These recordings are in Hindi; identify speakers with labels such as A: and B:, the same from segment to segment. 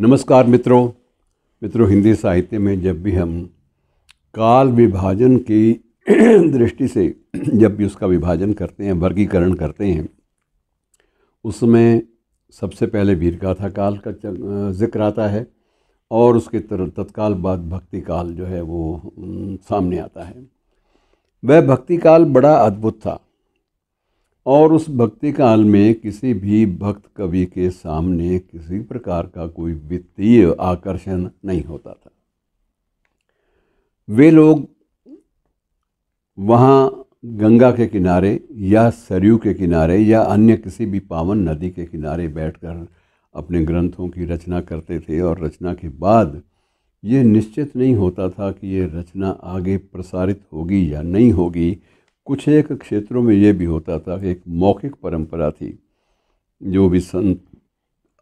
A: नमस्कार मित्रों मित्रों हिंदी साहित्य में जब भी हम काल विभाजन की दृष्टि से जब भी उसका विभाजन करते हैं वर्गीकरण करते हैं उसमें सबसे पहले वीरगाथा काल का जिक्र आता है और उसके तत्काल बाद भक्ति काल जो है वो सामने आता है वह भक्ति काल बड़ा अद्भुत था और उस भक्ति काल में किसी भी भक्त कवि के सामने किसी प्रकार का कोई वित्तीय आकर्षण नहीं होता था वे लोग वहाँ गंगा के किनारे या सरयू के किनारे या अन्य किसी भी पावन नदी के किनारे बैठकर अपने ग्रंथों की रचना करते थे और रचना के बाद ये निश्चित नहीं होता था कि ये रचना आगे प्रसारित होगी या नहीं होगी कुछ एक क्षेत्रों में ये भी होता था कि एक मौखिक परंपरा थी जो भी संत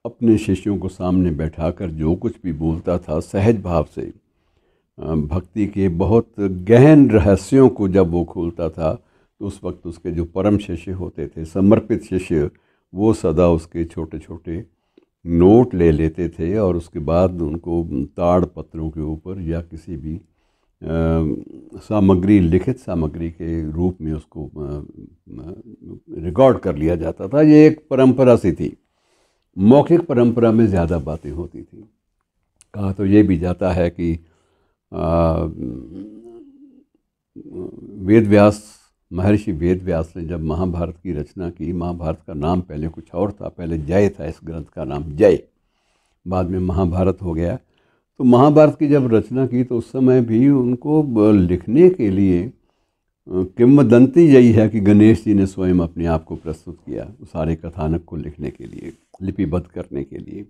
A: अपने शिष्यों को सामने बैठाकर जो कुछ भी बोलता था सहज भाव से भक्ति के बहुत गहन रहस्यों को जब वो खोलता था तो उस वक्त उसके जो परम शिष्य होते थे समर्पित शिष्य वो सदा उसके छोटे छोटे नोट ले लेते थे और उसके बाद उनको ताड़ पत्रों के ऊपर या किसी भी सामग्री लिखित सामग्री के रूप में उसको रिकॉर्ड कर लिया जाता था ये एक परंपरा सी थी मौखिक परंपरा में ज़्यादा बातें होती थी कहा तो ये भी जाता है कि वेद व्यास महर्षि वेद व्यास ने जब महाभारत की रचना की महाभारत का नाम पहले कुछ और था पहले जय था इस ग्रंथ का नाम जय बाद में महाभारत हो गया तो महाभारत की जब रचना की तो उस समय भी उनको लिखने के लिए किमदंती यही है कि गणेश जी ने स्वयं अपने आप को प्रस्तुत किया उस सारे कथानक को लिखने के लिए लिपिबद्ध करने के लिए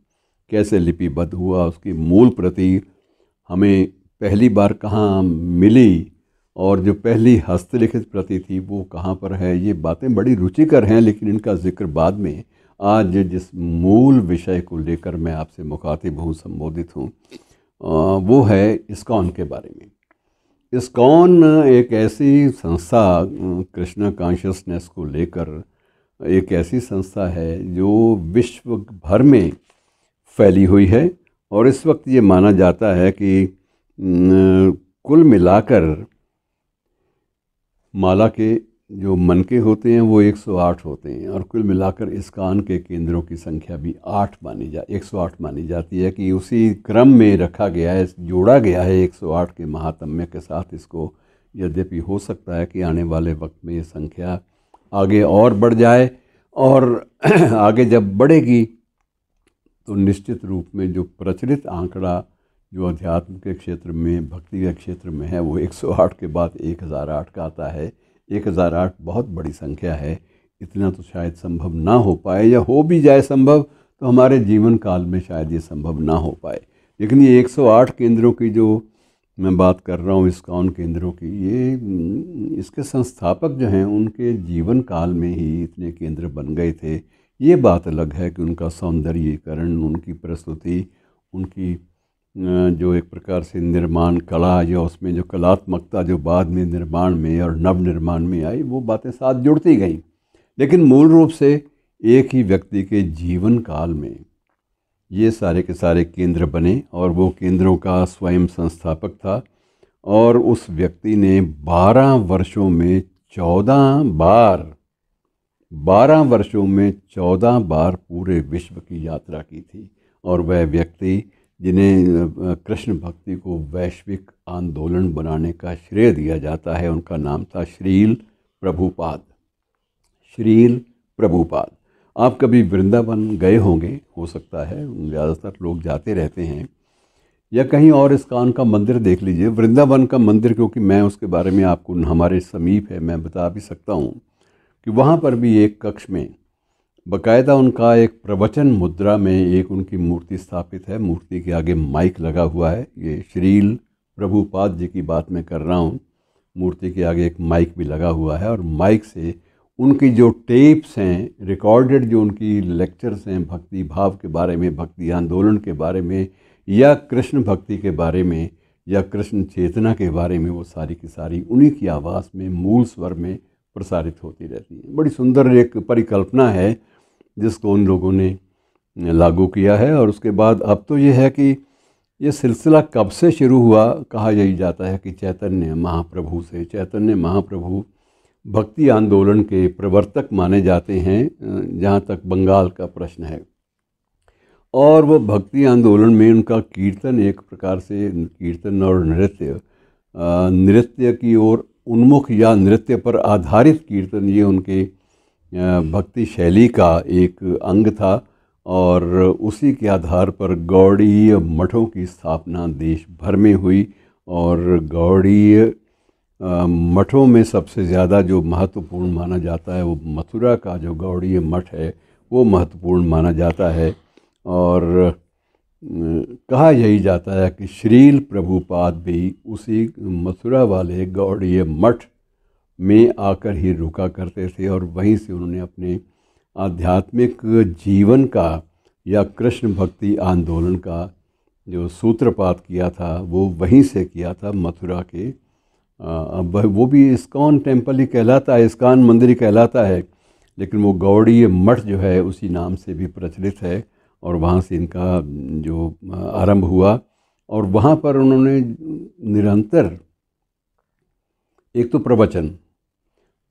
A: कैसे लिपिबद्ध हुआ उसकी मूल प्रति हमें पहली बार कहाँ मिली और जो पहली हस्तलिखित प्रति थी वो कहाँ पर है ये बातें बड़ी रुचिकर हैं लेकिन इनका जिक्र बाद में आज जिस मूल विषय को लेकर मैं आपसे मुखातिब हूँ संबोधित हूँ वो है इस्कॉन के बारे में इस्कॉन एक ऐसी संस्था कृष्णा कॉन्शियसनेस को लेकर एक ऐसी संस्था है जो विश्व भर में फैली हुई है और इस वक्त ये माना जाता है कि कुल मिलाकर माला के जो मन के होते हैं वो 108 होते हैं और कुल मिलाकर इस कान के केंद्रों की संख्या भी आठ मानी जा एक मानी जाती है कि उसी क्रम में रखा गया है जोड़ा गया है 108 के महात्म्य के साथ इसको यद्यपि हो सकता है कि आने वाले वक्त में ये संख्या आगे और बढ़ जाए और आगे जब बढ़ेगी तो निश्चित रूप में जो प्रचलित आंकड़ा जो अध्यात्म के क्षेत्र में भक्ति के क्षेत्र में है वो 108 के बाद 1008 का आता है एक हज़ार आठ बहुत बड़ी संख्या है इतना तो शायद संभव ना हो पाए या हो भी जाए संभव तो हमारे जीवन काल में शायद ये संभव ना हो पाए लेकिन ये 108 केंद्रों की जो मैं बात कर रहा हूँ इस्कॉन केंद्रों की ये हम्म, इसके संस्थापक जो हैं उनके जीवन काल में ही इतने केंद्र बन गए थे ये बात अलग है कि उनका सौंदर्यीकरण उनकी प्रस्तुति उनकी जो एक प्रकार से निर्माण कला या उसमें जो कलात्मकता जो बाद में निर्माण में और नवनिर्माण में आई वो बातें साथ जुड़ती गईं लेकिन मूल रूप से एक ही व्यक्ति के जीवन काल में ये सारे के सारे केंद्र बने और वो केंद्रों का स्वयं संस्थापक था और उस व्यक्ति ने 12 वर्षों में 14 बार 12 वर्षों में 14 बार पूरे विश्व की यात्रा की थी और वह व्यक्ति जिन्हें कृष्ण भक्ति को वैश्विक आंदोलन बनाने का श्रेय दिया जाता है उनका नाम था श्रील प्रभुपाद श्रील प्रभुपाद आप कभी वृंदावन गए होंगे हो सकता है ज़्यादातर लोग जाते रहते हैं या कहीं और इस कान का मंदिर देख लीजिए वृंदावन का मंदिर क्योंकि मैं उसके बारे में आपको हमारे समीप है मैं बता भी सकता हूँ कि वहाँ पर भी एक कक्ष में बकायदा उनका एक प्रवचन मुद्रा में एक उनकी मूर्ति स्थापित है मूर्ति के आगे माइक लगा हुआ है ये श्रील प्रभुपाद जी की बात मैं कर रहा हूँ मूर्ति के आगे एक माइक भी लगा हुआ है और माइक से उनकी जो टेप्स हैं रिकॉर्डेड जो उनकी लेक्चर्स हैं भक्ति भाव के बारे में भक्ति आंदोलन के बारे में या कृष्ण भक्ति के बारे में या कृष्ण चेतना के बारे में वो सारी की सारी उन्हीं की आवाज़ में मूल स्वर में प्रसारित होती रहती है बड़ी सुंदर एक परिकल्पना है जिसको उन लोगों ने लागू किया है और उसके बाद अब तो ये है कि ये सिलसिला कब से शुरू हुआ कहा यही जाता है कि चैतन्य महाप्रभु से चैतन्य महाप्रभु भक्ति आंदोलन के प्रवर्तक माने जाते हैं जहाँ तक बंगाल का प्रश्न है और वो भक्ति आंदोलन में उनका कीर्तन एक प्रकार से कीर्तन और नृत्य नृत्य की ओर उन्मुख या नृत्य पर आधारित कीर्तन ये उनके भक्ति शैली का एक अंग था और उसी के आधार पर गौड़ीय मठों की स्थापना देश भर में हुई और गौड़ीय मठों में सबसे ज़्यादा जो महत्वपूर्ण माना जाता है वो मथुरा का जो गौड़ीय मठ है वो महत्वपूर्ण माना जाता है और कहा यही जाता है कि श्रील प्रभुपाद भी उसी मथुरा वाले गौड़ीय मठ में आकर ही रुका करते थे और वहीं से उन्होंने अपने आध्यात्मिक जीवन का या कृष्ण भक्ति आंदोलन का जो सूत्रपात किया था वो वहीं से किया था मथुरा के अब वो भी इस्कॉन टेम्पल ही कहलाता है इस्कॉन मंदिर ही कहलाता है लेकिन वो गौड़ीय मठ जो है उसी नाम से भी प्रचलित है और वहाँ से इनका जो आरंभ हुआ और वहाँ पर उन्होंने निरंतर एक तो प्रवचन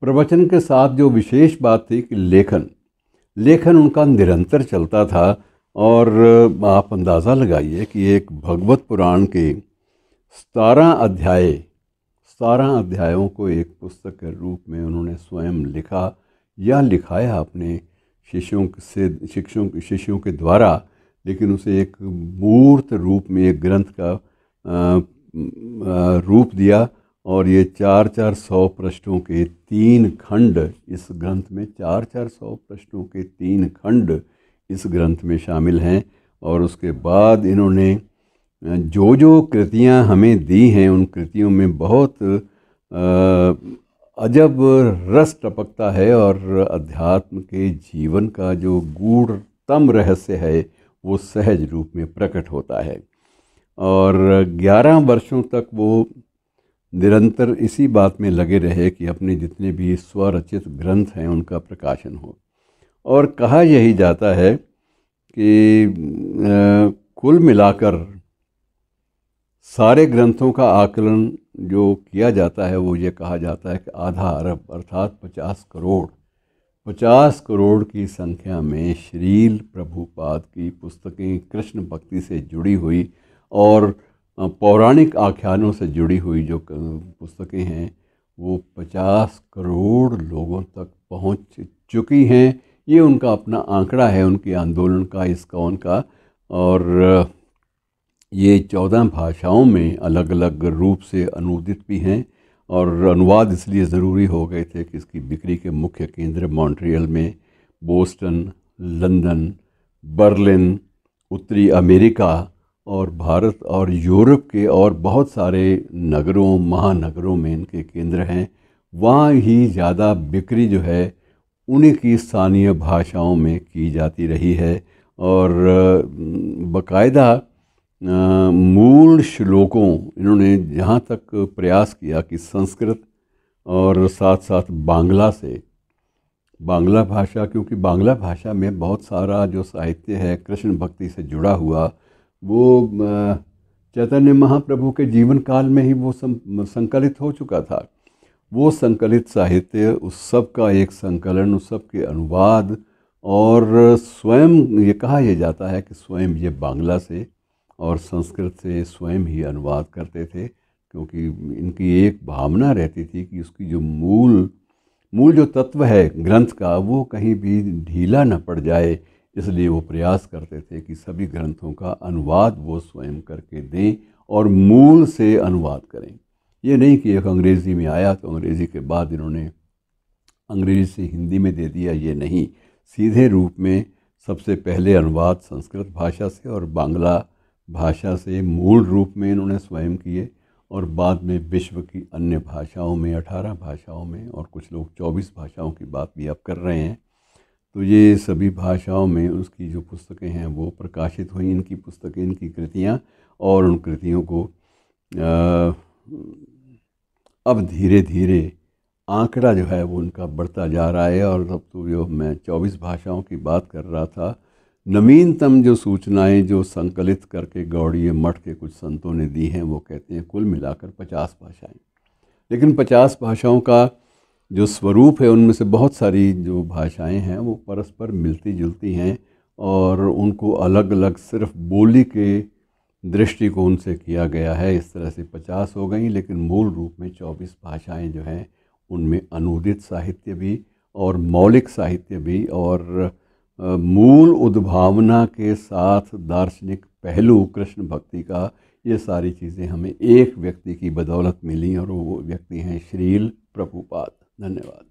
A: प्रवचन के साथ जो विशेष बात थी कि लेखन लेखन उनका निरंतर चलता था और आप अंदाज़ा लगाइए कि एक भगवत पुराण के सतारह अध्याय सतारह अध्यायों को एक पुस्तक के रूप में उन्होंने स्वयं लिखा या लिखाया अपने शिष्यों से शिक्षों शिष्यों के द्वारा लेकिन उसे एक मूर्त रूप में एक ग्रंथ का आ, आ, रूप दिया और ये चार चार सौ पृष्ठों के तीन खंड इस ग्रंथ में चार चार सौ पृष्ठों के तीन खंड इस ग्रंथ में शामिल हैं और उसके बाद इन्होंने जो जो कृतियां हमें दी हैं उन कृतियों में बहुत अजब रस टपकता है और अध्यात्म के जीवन का जो गूढ़तम रहस्य है वो सहज रूप में प्रकट होता है और 11 वर्षों तक वो निरंतर इसी बात में लगे रहे कि अपने जितने भी स्वरचित ग्रंथ हैं उनका प्रकाशन हो और कहा यही जाता है कि कुल मिलाकर सारे ग्रंथों का आकलन जो किया जाता है वो ये कहा जाता है कि आधा अरब अर्थात पचास करोड़ पचास करोड़ की संख्या में श्रील प्रभुपाद की पुस्तकें कृष्ण भक्ति से जुड़ी हुई और पौराणिक आख्यानों से जुड़ी हुई जो पुस्तकें हैं वो पचास करोड़ लोगों तक पहुंच चुकी हैं ये उनका अपना आंकड़ा है उनके आंदोलन का इस कौन का और ये चौदह भाषाओं में अलग अलग रूप से अनुदित भी हैं और अनुवाद इसलिए ज़रूरी हो गए थे कि इसकी बिक्री के मुख्य केंद्र मॉन्ट्रियल में बोस्टन लंदन बर्लिन उत्तरी अमेरिका और भारत और यूरोप के और बहुत सारे नगरों महानगरों में इनके केंद्र हैं वहाँ ही ज़्यादा बिक्री जो है उन्हीं की स्थानीय भाषाओं में की जाती रही है और बकायदा मूल श्लोकों इन्होंने जहाँ तक प्रयास किया कि संस्कृत और साथ साथ बांग्ला से बांग्ला भाषा क्योंकि बांग्ला भाषा में बहुत सारा जो साहित्य है कृष्ण भक्ति से जुड़ा हुआ वो चैतन्य महाप्रभु के जीवन काल में ही वो संकलित हो चुका था वो संकलित साहित्य उस सब का एक संकलन उस सब के अनुवाद और स्वयं ये कहा यह जाता है कि स्वयं ये बांग्ला से और संस्कृत से स्वयं ही अनुवाद करते थे क्योंकि इनकी एक भावना रहती थी कि उसकी जो मूल मूल जो तत्व है ग्रंथ का वो कहीं भी ढीला न पड़ जाए इसलिए वो प्रयास करते थे कि सभी ग्रंथों का अनुवाद वो स्वयं करके दें और मूल से अनुवाद करें ये नहीं कि एक अंग्रेज़ी में आया तो अंग्रेज़ी के बाद इन्होंने अंग्रेज़ी से हिंदी में दे दिया ये नहीं सीधे रूप में सबसे पहले अनुवाद संस्कृत भाषा से और बांग्ला भाषा से मूल रूप में इन्होंने स्वयं किए और बाद में विश्व की अन्य भाषाओं में अठारह भाषाओं में और कुछ लोग चौबीस भाषाओं की बात भी अब कर रहे हैं तो ये सभी भाषाओं में उसकी जो पुस्तकें हैं वो प्रकाशित हुई इनकी पुस्तकें इनकी कृतियाँ और उन कृतियों को अब धीरे धीरे आंकड़ा जो है वो उनका बढ़ता जा रहा है और अब तो जो मैं 24 भाषाओं की बात कर रहा था नवीनतम जो सूचनाएं जो संकलित करके गौड़ीय मठ के कुछ संतों ने दी हैं वो कहते हैं कुल मिलाकर 50 भाषाएं लेकिन 50 भाषाओं का जो स्वरूप है उनमें से बहुत सारी जो भाषाएं हैं वो परस्पर मिलती जुलती हैं और उनको अलग अलग सिर्फ बोली के दृष्टिकोण से किया गया है इस तरह से पचास हो गई लेकिन मूल रूप में चौबीस भाषाएं जो हैं उनमें अनुदित साहित्य भी और मौलिक साहित्य भी और मूल उद्भावना के साथ दार्शनिक पहलू कृष्ण भक्ति का ये सारी चीज़ें हमें एक व्यक्ति की बदौलत मिली और वो व्यक्ति हैं श्रील प्रभुपाद धन्यवाद